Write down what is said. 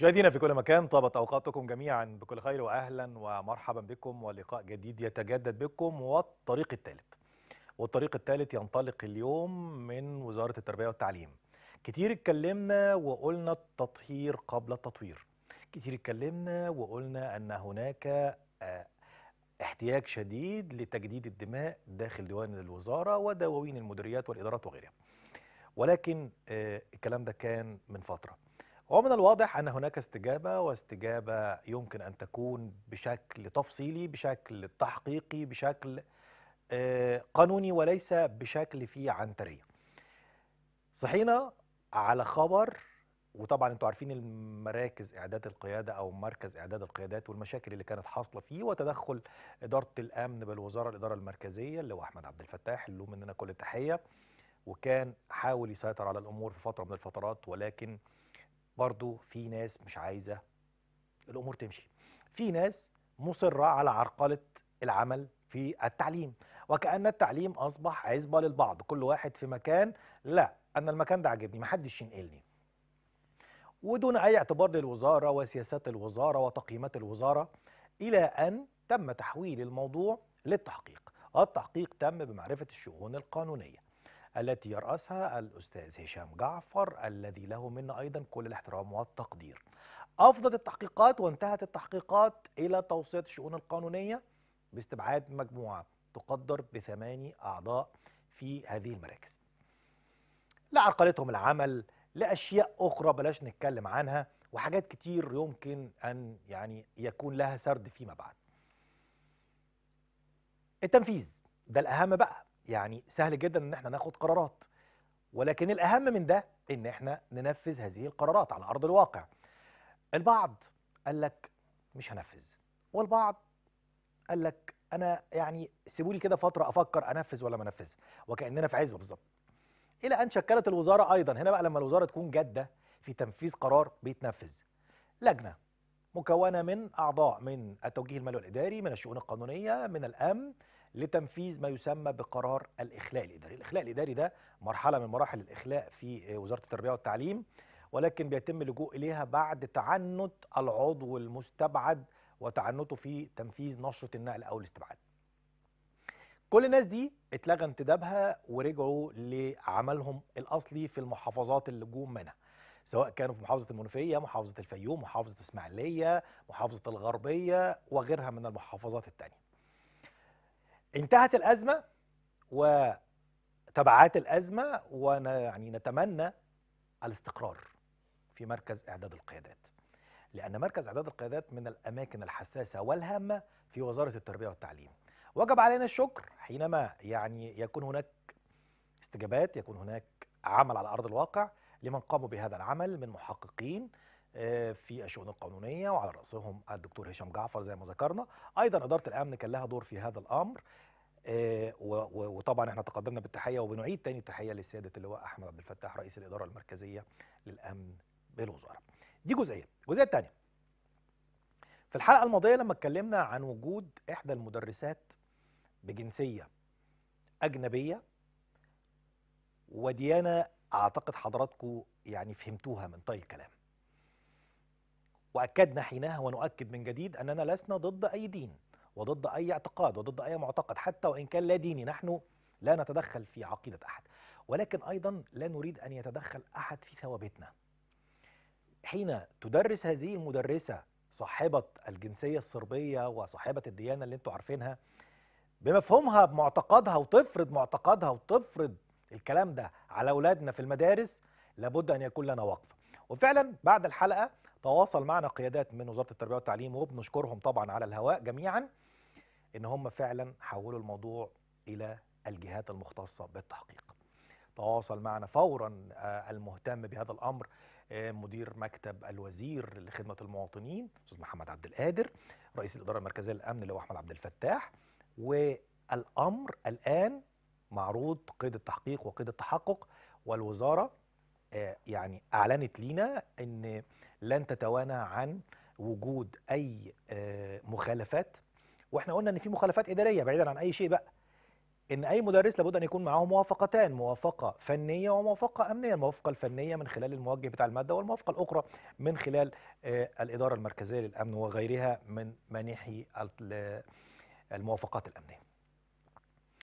مشاهدينا في كل مكان طابت اوقاتكم جميعا بكل خير واهلا ومرحبا بكم ولقاء جديد يتجدد بكم والطريق الثالث. والطريق الثالث ينطلق اليوم من وزاره التربيه والتعليم. كتير اتكلمنا وقلنا التطهير قبل التطوير. كتير اتكلمنا وقلنا ان هناك آه، احتياج شديد لتجديد الدماء داخل ديوان الوزاره ودواوين المديريات والادارات وغيرها. ولكن آه، الكلام ده كان من فتره. ومن الواضح أن هناك استجابة واستجابة يمكن أن تكون بشكل تفصيلي بشكل تحقيقي بشكل آه، قانوني وليس بشكل فيه عنترية صحينا على خبر وطبعا انتوا عارفين المراكز اعداد القياده او مركز اعداد القيادات والمشاكل اللي كانت حاصله فيه وتدخل اداره الامن بالوزاره الاداره المركزيه اللي هو احمد عبد الفتاح اللي له مننا كل التحيه وكان حاول يسيطر على الامور في فتره من الفترات ولكن برضو في ناس مش عايزة الأمور تمشي في ناس مصرة على عرقلة العمل في التعليم وكأن التعليم أصبح عزبة للبعض كل واحد في مكان لا أنا المكان ده عجبني محدش ينقلني ودون أي اعتبار للوزارة وسياسات الوزارة وتقييمات الوزارة إلى أن تم تحويل الموضوع للتحقيق التحقيق تم بمعرفة الشؤون القانونية التي يرأسها الأستاذ هشام جعفر الذي له منا أيضا كل الاحترام والتقدير أفضت التحقيقات وانتهت التحقيقات إلى توصية الشؤون القانونية باستبعاد مجموعة تقدر بثماني أعضاء في هذه المراكز لعرقلتهم العمل لأشياء أخرى بلاش نتكلم عنها وحاجات كتير يمكن أن يعني يكون لها سرد فيما بعد التنفيذ ده الأهم بقى يعني سهل جدا ان احنا ناخد قرارات ولكن الاهم من ده ان احنا ننفذ هذه القرارات على ارض الواقع البعض قال لك مش هنفذ والبعض قال لك انا يعني سيبوا لي كده فتره افكر انفذ ولا ما انفذ وكاننا في عزبه بالظبط الى ان شكلت الوزاره ايضا هنا بقى لما الوزاره تكون جاده في تنفيذ قرار بيتنفذ لجنه مكونه من اعضاء من التوجيه المالي والاداري من الشؤون القانونيه من الامن لتنفيذ ما يسمى بقرار الإخلاء الإداري الإخلاء الإداري ده مرحلة من مراحل الإخلاء في وزارة التربية والتعليم ولكن بيتم اللجوء إليها بعد تعنت العضو المستبعد وتعنته في تنفيذ نشرة النقل أو الاستبعاد كل الناس دي اتلغى انتدابها ورجعوا لعملهم الأصلي في المحافظات اللي جم منها سواء كانوا في محافظة المنوفية محافظة الفيوم محافظة اسماعيلية محافظة الغربية وغيرها من المحافظات التانية انتهت الازمه وتبعات الازمه ويعني نتمنى الاستقرار في مركز اعداد القيادات لان مركز اعداد القيادات من الاماكن الحساسه والهامه في وزاره التربيه والتعليم وجب علينا الشكر حينما يعني يكون هناك استجابات يكون هناك عمل على ارض الواقع لمن قاموا بهذا العمل من محققين في الشؤون القانونيه وعلى راسهم الدكتور هشام جعفر زي ما ذكرنا ايضا اداره الامن كان لها دور في هذا الامر آه، وطبعا احنا تقدمنا بالتحيه وبنعيد تاني التحيه لسياده اللواء احمد عبد الفتاح رئيس الاداره المركزيه للامن بالوزاره دي جزئيه الجزئيه الثانيه في الحلقه الماضيه لما اتكلمنا عن وجود احدى المدرسات بجنسيه اجنبيه وديانه اعتقد حضراتكم يعني فهمتوها من طي الكلام وأكدنا حينها ونؤكد من جديد أننا لسنا ضد أي دين وضد أي اعتقاد وضد أي معتقد حتى وإن كان لا ديني نحن لا نتدخل في عقيدة أحد ولكن أيضا لا نريد أن يتدخل أحد في ثوابتنا حين تدرس هذه المدرسة صاحبة الجنسية الصربية وصاحبة الديانة اللي انتم عارفينها بمفهومها بمعتقدها وتفرض معتقدها وتفرض الكلام ده على أولادنا في المدارس لابد أن يكون لنا وقفة وفعلا بعد الحلقة تواصل معنا قيادات من وزاره التربيه والتعليم وبنشكرهم طبعا على الهواء جميعا ان هم فعلا حولوا الموضوع الى الجهات المختصه بالتحقيق تواصل معنا فورا آه، المهتم بهذا الامر آه، مدير مكتب الوزير لخدمه المواطنين استاذ محمد عبد القادر رئيس الاداره المركزيه للامن اللي هو احمد عبد الفتاح والامر الان معروض قيد التحقيق وقيد التحقق والوزاره آه، يعني اعلنت لينا ان لن تتوانى عن وجود اي آه، مخالفات واحنا قلنا ان في مخالفات اداريه بعيدا عن اي شيء بقى ان اي مدرس لابد ان يكون معاه موافقتان موافقه فنيه وموافقه امنيه الموافقه الفنيه من خلال الموجه بتاع الماده والموافقه الاخرى من خلال آه، الاداره المركزيه للامن وغيرها من مانحي آه، الموافقات الامنيه